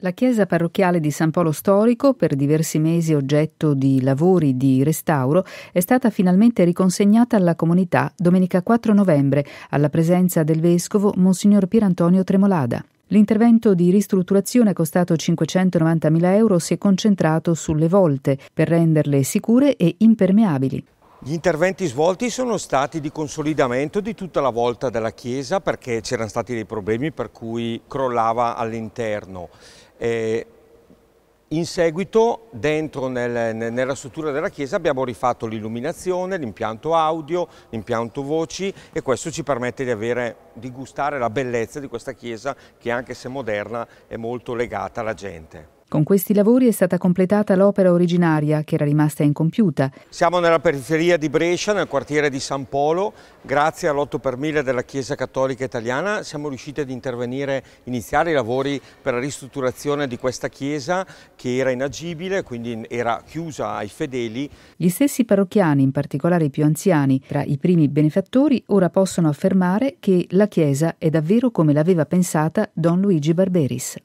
La chiesa parrocchiale di San Polo Storico, per diversi mesi oggetto di lavori di restauro, è stata finalmente riconsegnata alla comunità domenica 4 novembre, alla presenza del vescovo Monsignor Pierantonio Tremolada. L'intervento di ristrutturazione costato 590.000 euro si è concentrato sulle volte per renderle sicure e impermeabili. Gli interventi svolti sono stati di consolidamento di tutta la volta della chiesa perché c'erano stati dei problemi per cui crollava all'interno. in seguito, dentro nel, nella struttura della chiesa, abbiamo rifatto l'illuminazione, l'impianto audio, l'impianto voci e questo ci permette di, avere, di gustare la bellezza di questa chiesa che anche se moderna è molto legata alla gente. Con questi lavori è stata completata l'opera originaria che era rimasta incompiuta. Siamo nella periferia di Brescia, nel quartiere di San Polo. Grazie all'8 per 1000 della Chiesa Cattolica Italiana siamo riusciti ad intervenire, iniziare i lavori per la ristrutturazione di questa chiesa che era inagibile, quindi era chiusa ai fedeli. Gli stessi parrocchiani, in particolare i più anziani, tra i primi benefattori, ora possono affermare che la chiesa è davvero come l'aveva pensata Don Luigi Barberis.